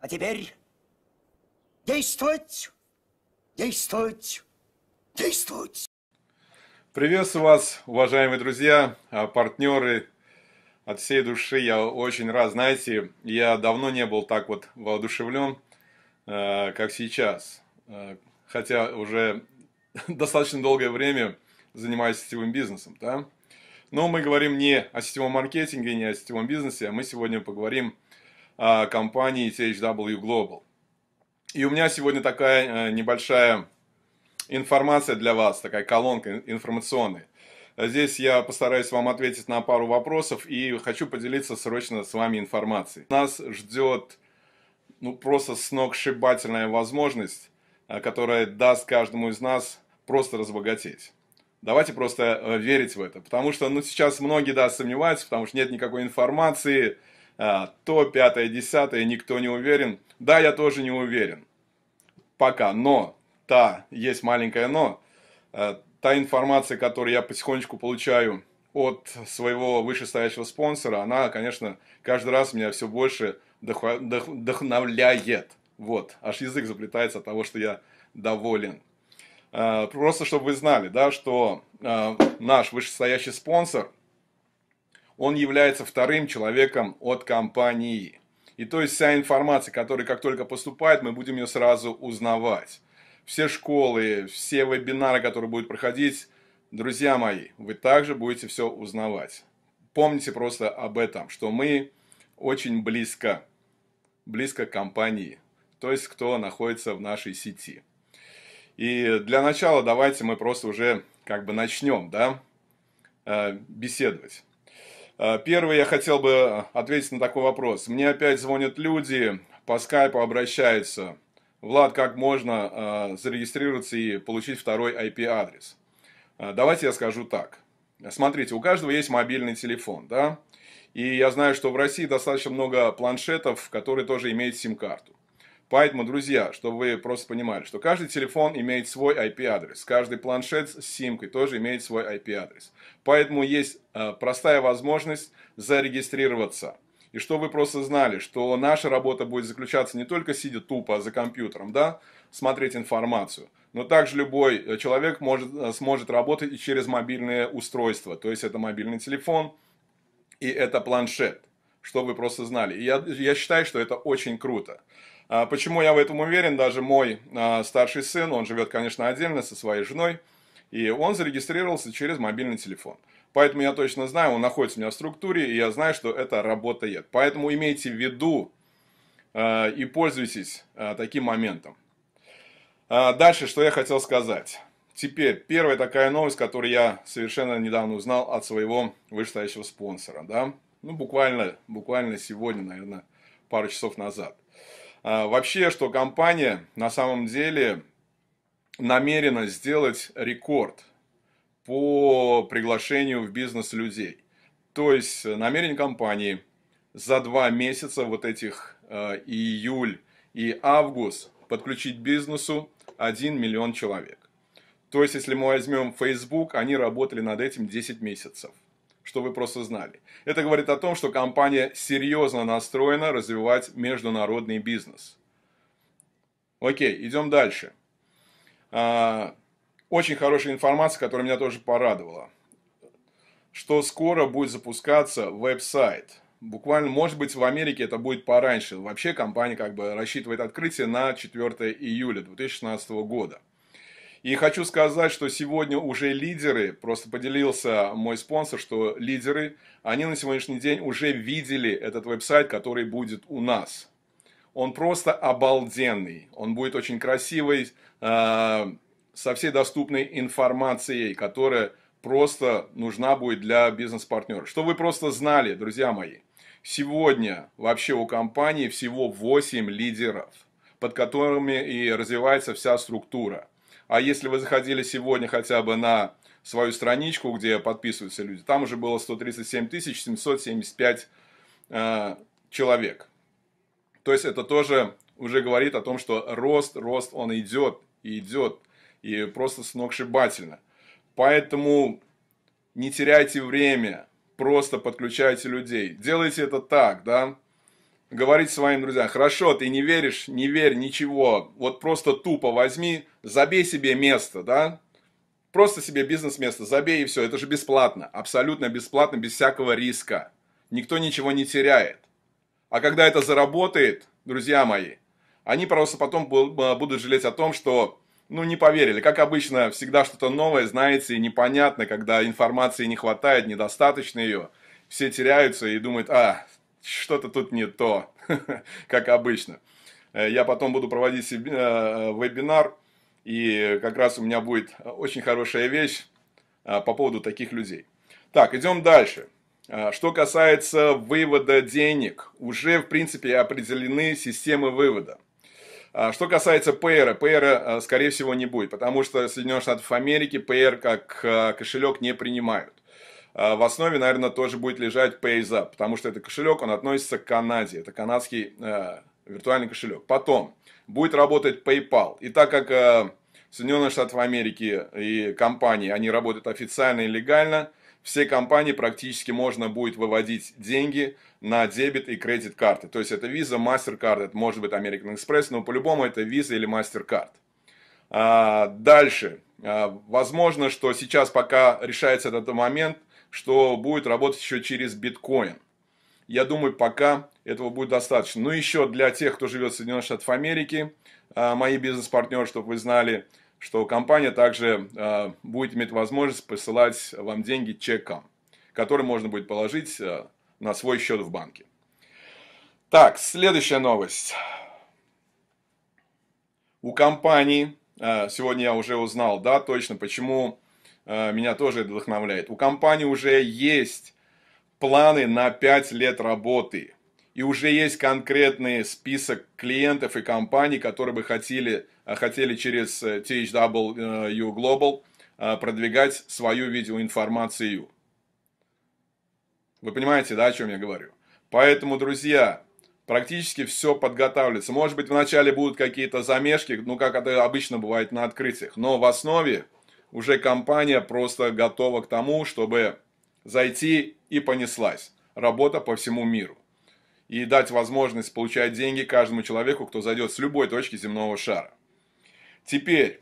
А теперь действовать, действовать, действовать. Приветствую вас, уважаемые друзья, а, партнеры. От всей души я очень рад. Знаете, я давно не был так вот воодушевлен, а, как сейчас. А, хотя уже достаточно долгое время занимаюсь сетевым бизнесом. Да? Но мы говорим не о сетевом маркетинге, не о сетевом бизнесе, а мы сегодня поговорим о а, компании THW Global. И у меня сегодня такая э, небольшая информация для вас, такая колонка информационная. Здесь я постараюсь вам ответить на пару вопросов и хочу поделиться срочно с вами информацией. Нас ждет ну, просто сногсшибательная возможность, э, которая даст каждому из нас просто разбогатеть. Давайте просто э, верить в это, потому что ну, сейчас многие да, сомневаются, потому что нет никакой информации, а, то, пятое, десятое, никто не уверен. Да, я тоже не уверен. Пока, но, та, есть маленькое но, а, та информация, которую я потихонечку получаю от своего вышестоящего спонсора, она, конечно, каждый раз меня все больше вдохновляет. Вот, аж язык заплетается от того, что я доволен. А, просто чтобы вы знали, да, что наш вышестоящий спонсор – он является вторым человеком от компании. И то есть вся информация, которая как только поступает, мы будем ее сразу узнавать. Все школы, все вебинары, которые будут проходить, друзья мои, вы также будете все узнавать. Помните просто об этом, что мы очень близко, близко к компании, то есть кто находится в нашей сети. И для начала давайте мы просто уже как бы начнем, да, э, беседовать. Э, первый я хотел бы э, ответить на такой вопрос. Мне опять звонят люди, по скайпу обращаются. Влад, как можно э, зарегистрироваться и получить второй IP-адрес? Давайте я скажу так. Смотрите, у каждого есть мобильный телефон, да? И я знаю, что в России достаточно много планшетов, которые тоже имеют сим-карту. Поэтому, друзья, чтобы вы просто понимали, что каждый телефон имеет свой IP-адрес, каждый планшет с симкой тоже имеет свой IP-адрес. Поэтому есть э, простая возможность зарегистрироваться. И чтобы вы просто знали, что наша работа будет заключаться не только сидя тупо за компьютером, да, смотреть информацию, но также любой э, человек может, э, сможет работать и через мобильное устройство, то есть это мобильный телефон и это планшет, чтобы вы просто знали. И я, я считаю, что это очень круто. А, почему я в этом уверен? Даже мой а, старший сын, он живет, конечно, отдельно со своей женой, и он зарегистрировался через мобильный телефон. Поэтому я точно знаю, он находится у меня в структуре, и я знаю, что это работает. Поэтому имейте в виду а, и пользуйтесь таким моментом. Дальше, что я хотел сказать. Теперь, первая такая новость, которую я совершенно недавно узнал от своего вышестоящего спонсора, да, ну, буквально, буквально сегодня, наверное, пару часов назад – а, вообще, что компания на самом деле намерена сделать рекорд по приглашению в бизнес людей. То есть э, намерение компании за два месяца вот этих э, июль и август подключить бизнесу 1 миллион человек. То есть, если мы возьмем Facebook, они работали над этим 10 месяцев. Что вы просто знали. Это говорит о том, что компания серьезно настроена развивать международный бизнес. Окей, идем дальше. А, очень хорошая информация, которая меня тоже порадовала. Что скоро будет запускаться веб-сайт. Буквально, может быть, в Америке это будет пораньше. Вообще компания как бы рассчитывает открытие на 4 июля 2016 года. И хочу сказать, что сегодня уже лидеры, просто поделился мой спонсор, что лидеры, они на сегодняшний день уже видели этот веб-сайт, который будет у нас. Он просто обалденный. Он будет очень красивый, э, со всей доступной информацией, которая просто нужна будет для бизнес-партнера. Что вы просто знали, друзья мои, сегодня вообще у компании всего 8 лидеров, под которыми и развивается вся структура. А если вы заходили сегодня хотя бы на свою страничку, где подписываются люди, там уже было 137 775 э, человек. То есть это тоже уже говорит о том, что рост, рост он идет и идет, и просто сногсшибательно. Поэтому не теряйте время, просто подключайте людей. Делайте это так, да, говорить своим друзьям, хорошо, ты не веришь, не верь, ничего, вот просто тупо возьми, забей себе место, да, просто себе бизнес-место, забей и все, это же бесплатно, абсолютно бесплатно, без всякого риска, никто ничего не теряет. А когда это заработает, друзья мои, они просто потом будут жалеть о том, что ну, не поверили. Как обычно, всегда что-то новое, знаете, и непонятно, когда информации не хватает, недостаточно ее. Все теряются и думают, а, что-то тут не то, как обычно. Э, я потом буду проводить э, э, вебинар, и как раз у меня будет очень хорошая вещь по поводу таких людей. Так, идем дальше. Что касается вывода денег, уже, в принципе, определены системы вывода. Что касается ПР, ПР, скорее всего, не будет, потому что Соединенные Штаты Америки ПР как кошелек не принимают. А, в основе, наверное, тоже будет лежать PayZap, потому что это кошелек, он относится к Канаде, это канадский э, виртуальный кошелек. Потом будет работать PayPal, и так как э, Соединенные Штаты Америки и компании, они работают официально и легально, все компании практически можно будет выводить деньги на дебет и кредит карты. То есть это Visa, MasterCard, это может быть American Express, но по-любому это Visa или MasterCard. А, дальше. А, возможно, что сейчас пока решается этот момент, что будет работать еще через биткоин. Я думаю, пока этого будет достаточно. Но ну, еще для тех, кто живет в Соединенных Штатах Америки, а, мои бизнес-партнеры, чтобы вы знали, что компания также а, будет иметь возможность посылать вам деньги чеком, который можно будет положить а, на свой счет в банке. Так, следующая новость. У компании, сегодня я уже узнал, да, точно, почему Э, меня тоже это вдохновляет. У компании уже есть планы на 5 лет работы. И уже есть конкретный список клиентов и компаний, которые бы хотели, э, хотели через э, THW Global продвигать свою видеоинформацию. Вы понимаете, да, о чем я говорю? Поэтому, друзья, практически все подготавливается. Может быть, вначале будут какие-то замешки, ну, как это обычно бывает на открытиях, но в основе уже компания просто готова к тому, чтобы зайти и понеслась работа по всему миру. И дать возможность получать деньги каждому человеку, кто зайдет с любой точки земного шара. Теперь,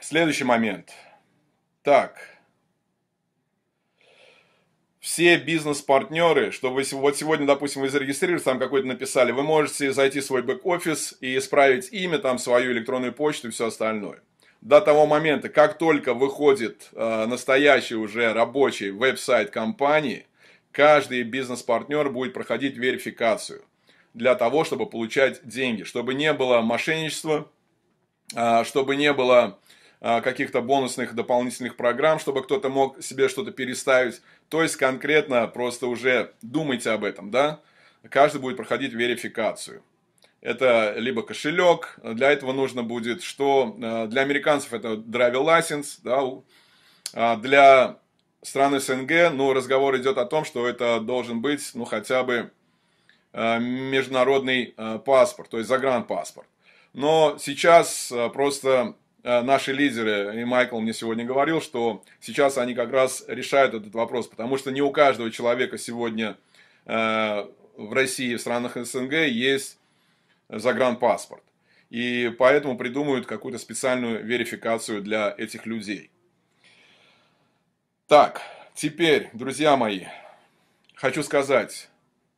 следующий момент. Так, все бизнес-партнеры, что вы, вот сегодня, допустим, вы зарегистрировались, там какой-то написали, вы можете зайти в свой бэк-офис и исправить имя, там свою электронную почту и все остальное до того момента, как только выходит э, настоящий уже рабочий веб-сайт компании, каждый бизнес-партнер будет проходить верификацию для того, чтобы получать деньги, чтобы не было мошенничества, э, чтобы не было э, каких-то бонусных дополнительных программ, чтобы кто-то мог себе что-то переставить. То есть конкретно просто уже думайте об этом, да? Каждый будет проходить верификацию это либо кошелек, для этого нужно будет, что э, для американцев это driver license, да, а для стран СНГ, ну, разговор идет о том, что это должен быть, ну, хотя бы э, международный э, паспорт, то есть загранпаспорт. Но сейчас просто наши лидеры, и Майкл мне сегодня говорил, что сейчас они как раз решают этот вопрос, потому что не у каждого человека сегодня в России, в странах СНГ есть загранпаспорт. И поэтому придумают какую-то специальную верификацию для этих людей. Так, теперь, друзья мои, хочу сказать,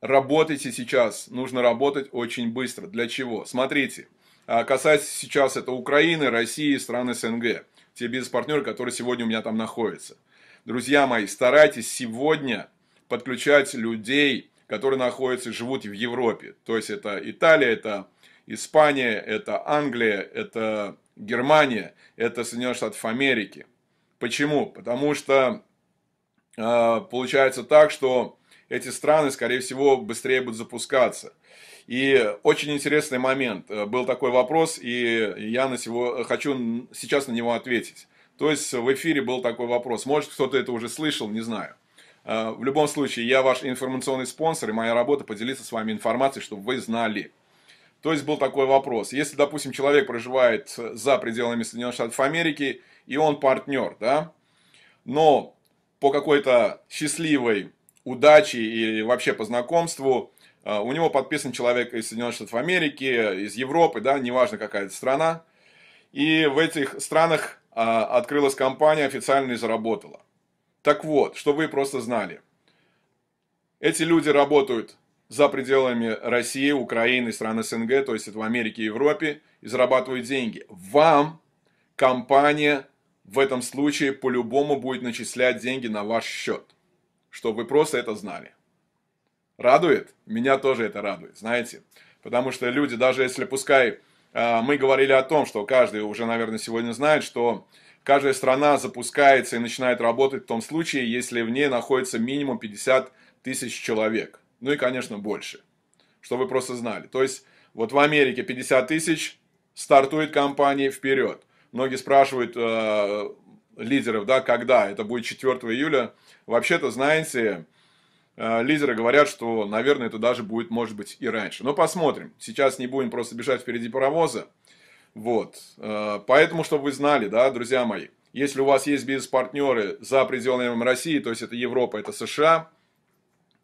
работайте сейчас, нужно работать очень быстро. Для чего? Смотрите, а, касается сейчас это Украины, России, стран СНГ, те бизнес-партнеры, которые сегодня у меня там находятся. Друзья мои, старайтесь сегодня подключать людей которые находятся и живут в Европе. То есть это Италия, это Испания, это Англия, это Германия, это Соединенные Штаты Америки. Почему? Потому что э, получается так, что эти страны, скорее всего, быстрее будут запускаться. И очень интересный момент. Э, был такой вопрос, и я на сего, хочу сейчас на него ответить. То есть в эфире был такой вопрос. Может, кто-то это уже слышал, не знаю. Э, в любом случае, я ваш информационный спонсор, и моя работа поделиться с вами информацией, чтобы вы знали. То есть был такой вопрос. Если, допустим, человек проживает э, за пределами Соединенных Штатов Америки, и он партнер, да, но по какой-то счастливой удаче и вообще по знакомству э, у него подписан человек из Соединенных Штатов Америки, из Европы, да, неважно какая это страна. И в этих странах а, открылась компания, официально и заработала. Так вот, чтобы вы просто знали. Эти люди работают за пределами России, Украины, стран СНГ, то есть это в Америке и Европе, и зарабатывают деньги. Вам компания в этом случае по-любому будет начислять деньги на ваш счет, чтобы вы просто это знали. Радует? Меня тоже это радует, знаете. Потому что люди, даже если пускай а, мы говорили о том, что каждый уже, наверное, сегодня знает, что Каждая страна запускается и начинает работать в том случае, если в ней находится минимум 50 тысяч человек. Ну и, конечно, больше. Чтобы вы просто знали. То есть, вот в Америке 50 тысяч, стартует компания вперед. Многие спрашивают э, лидеров, да, когда, это будет 4 июля. Вообще-то, знаете, э, лидеры говорят, что, наверное, это даже будет, может быть, и раньше. Но посмотрим. Сейчас не будем просто бежать впереди паровоза. Вот. Э, поэтому, чтобы вы знали, да, друзья мои, если у вас есть бизнес-партнеры за пределами России, то есть это Европа, это США,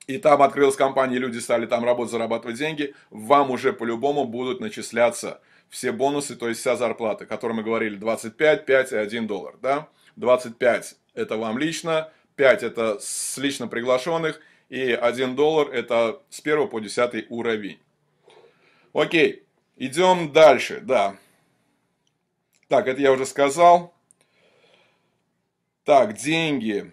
и там открылась компания, и люди стали там работать, зарабатывать деньги, вам уже по-любому будут начисляться все бонусы, то есть вся зарплата, о которой мы говорили, 25, 5 и 1 доллар, да? 25 – это вам лично, 5 – это с лично приглашенных, и 1 доллар – это с 1 по 10 уровень. Окей, идем дальше, да. Так, это я уже сказал. Так, деньги.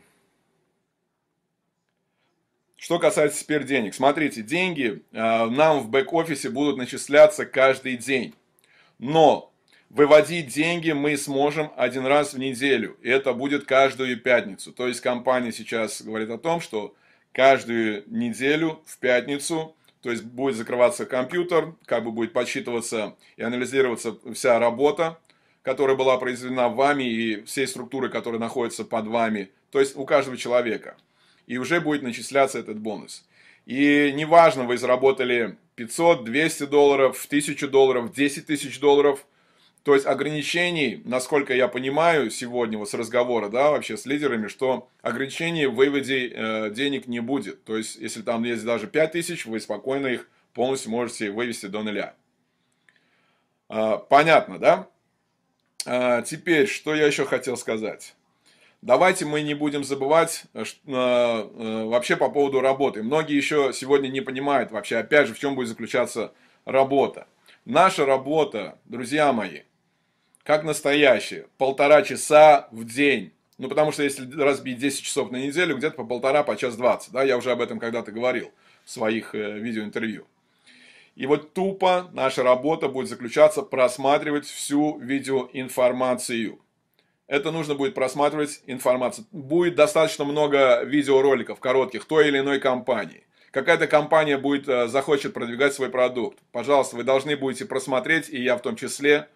Что касается теперь денег. Смотрите, деньги э, нам в бэк-офисе будут начисляться каждый день. Но выводить деньги мы сможем один раз в неделю. И это будет каждую пятницу. То есть компания сейчас говорит о том, что каждую неделю в пятницу, то есть будет закрываться компьютер, как бы будет подсчитываться и анализироваться вся работа которая была произведена вами и всей структуры, которая находится под вами, то есть у каждого человека. И уже будет начисляться этот бонус. И неважно, вы заработали 500, 200 долларов, 1000 долларов, 10 тысяч долларов. То есть ограничений, насколько я понимаю сегодня вот с разговора, да, вообще с лидерами, что ограничений в выводе э, денег не будет. То есть если там есть даже 5 тысяч, вы спокойно их полностью можете вывести до нуля. Э, понятно, да? А, теперь, что я еще хотел сказать. Давайте мы не будем забывать что, э, э, э, вообще по поводу работы. Многие еще сегодня не понимают вообще, опять же, в чем будет заключаться работа. Наша работа, друзья мои, как настоящая, полтора часа в день. Ну, потому что если разбить 10 часов на неделю, где-то по полтора, по час 20, да, я уже об этом когда-то говорил в своих видеоинтервью. И вот тупо наша работа будет заключаться просматривать всю видеоинформацию. Это нужно будет просматривать информацию. Будет достаточно много видеороликов коротких той или иной компании. Какая-то компания будет, э, захочет продвигать свой продукт. Пожалуйста, вы должны будете просмотреть, и я в том числе.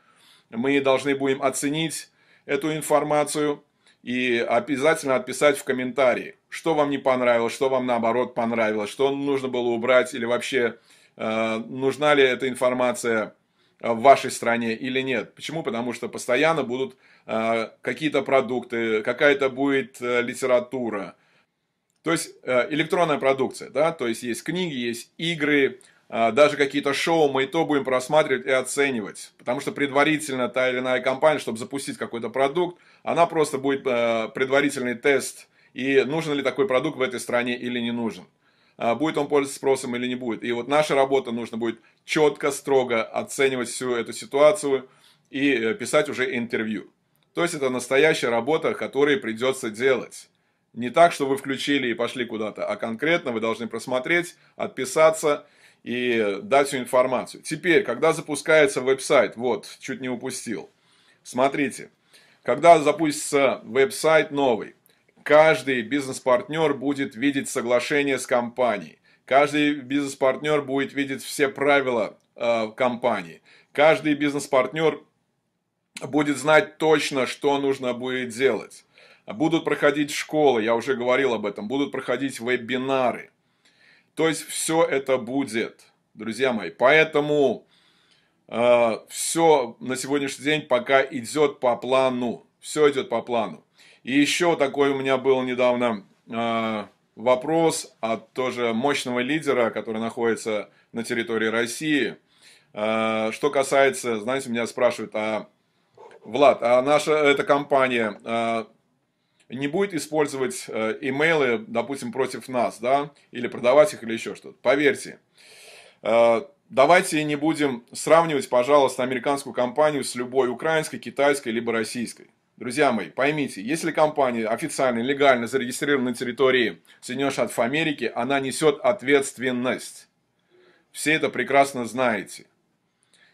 Мы должны будем оценить эту информацию и обязательно отписать в комментарии, что вам не понравилось, что вам наоборот понравилось, что нужно было убрать или вообще Э, нужна ли эта информация э, в вашей стране или нет. Почему? Потому что постоянно будут э, какие-то продукты, какая-то будет литература. То есть электронная продукция, да, то есть есть книги, есть игры, даже какие-то шоу мы и то будем просматривать и оценивать. Потому что предварительно та или иная компания, чтобы запустить какой-то продукт, она просто будет предварительный тест, и нужен ли такой продукт в этой стране или не нужен. А, будет он пользоваться спросом или не будет. И вот наша работа нужно будет четко, строго оценивать всю эту ситуацию и э, писать уже интервью. То есть это настоящая работа, которую придется делать. Не так, что вы включили и пошли куда-то, а конкретно вы должны просмотреть, отписаться и дать всю информацию. Теперь, когда запускается веб-сайт, вот, чуть не упустил. Смотрите, когда запустится веб-сайт новый, Каждый бизнес-партнер будет видеть соглашение с компанией. Каждый бизнес-партнер будет видеть все правила э, компании. Каждый бизнес-партнер будет знать точно, что нужно будет делать. Будут проходить школы, я уже говорил об этом, будут проходить вебинары. То есть все это будет, друзья мои. Поэтому э, все на сегодняшний день пока идет по плану. Все идет по плану. И еще такой у меня был недавно э, вопрос от тоже мощного лидера, который находится на территории России. Э, что касается, знаете, меня спрашивают, а Влад, а наша эта компания э, не будет использовать имейлы, допустим, против нас, да, или продавать их, или еще что-то. Поверьте, давайте не будем сравнивать, пожалуйста, американскую компанию с любой украинской, китайской, либо российской. Друзья мои, поймите, если компания официально, легально зарегистрирована на территории Соединенных Штатов Америки, она несет ответственность. Все это прекрасно знаете.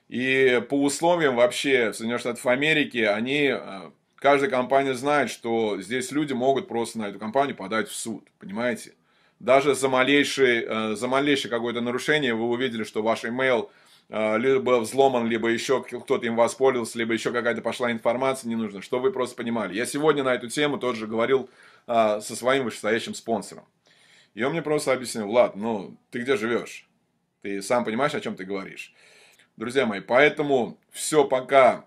И по условиям вообще Соединенных Штатов Америки, они, э, каждая компания знает, что здесь люди могут просто на эту компанию подать в суд, понимаете? Даже за малейшее, э, за малейшее какое-то нарушение вы увидели, что ваш email а, либо взломан, либо еще кто-то им воспользовался, либо еще какая-то пошла информация, не нужна. что вы просто понимали. Я сегодня на эту тему тоже говорил а, со своим вышестоящим спонсором. И он мне просто объяснил, Влад, ну, ты где живешь? Ты сам понимаешь, о чем ты говоришь. Друзья мои, поэтому все пока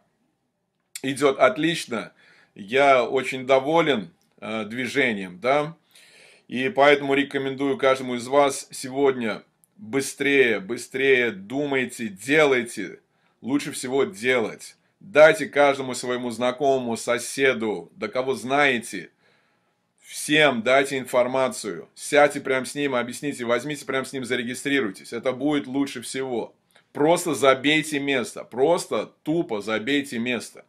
идет отлично. Я очень доволен э, движением, да. И поэтому рекомендую каждому из вас сегодня быстрее, быстрее думайте, делайте. Лучше всего делать. Дайте каждому своему знакомому, соседу, до кого знаете. Всем дайте информацию. Сядьте прямо с ним, объясните, возьмите прямо с ним, зарегистрируйтесь. Это будет лучше всего. Просто забейте место. Просто тупо забейте место.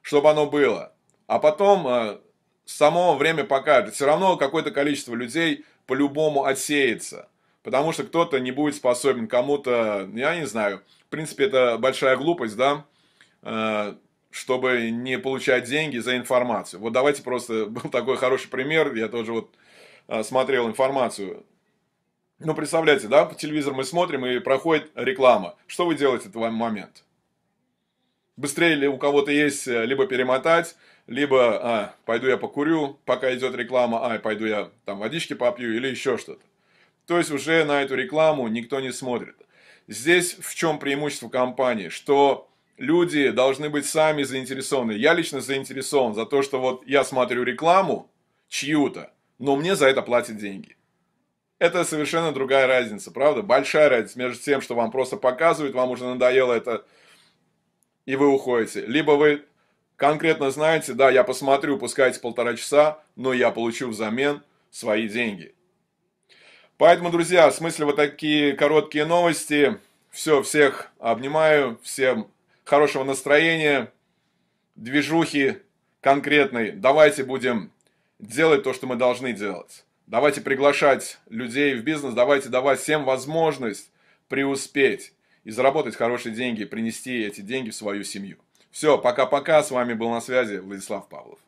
Чтобы оно было. А потом э, само время покажет. Все равно какое-то количество людей по-любому отсеется потому что кто-то не будет способен, кому-то, я не знаю, в принципе, это большая глупость, да, э, чтобы не получать деньги за информацию. Вот давайте просто, был такой хороший пример, я тоже вот э, смотрел информацию. Ну, представляете, да, по телевизору мы смотрим и проходит реклама. Что вы делаете в этот момент? Быстрее ли у кого-то есть э, либо перемотать, либо а, пойду я покурю, пока идет реклама, а, пойду я там водички попью или еще что-то. То есть уже на эту рекламу никто не смотрит. Здесь в чем преимущество компании, что люди должны быть сами заинтересованы. Я лично заинтересован за то, что вот я смотрю рекламу чью-то, но мне за это платят деньги. Это совершенно другая разница, правда? Большая разница между тем, что вам просто показывают, вам уже надоело это, и вы уходите. Либо вы конкретно знаете, да, я посмотрю, пускайте полтора часа, но я получу взамен свои деньги. Поэтому, друзья, в смысле вот такие короткие новости. Все, всех обнимаю, всем хорошего настроения, движухи конкретной. Давайте будем делать то, что мы должны делать. Давайте приглашать людей в бизнес, давайте давать всем возможность преуспеть и заработать хорошие деньги, принести эти деньги в свою семью. Все, пока-пока, с вами был на связи Владислав Павлов.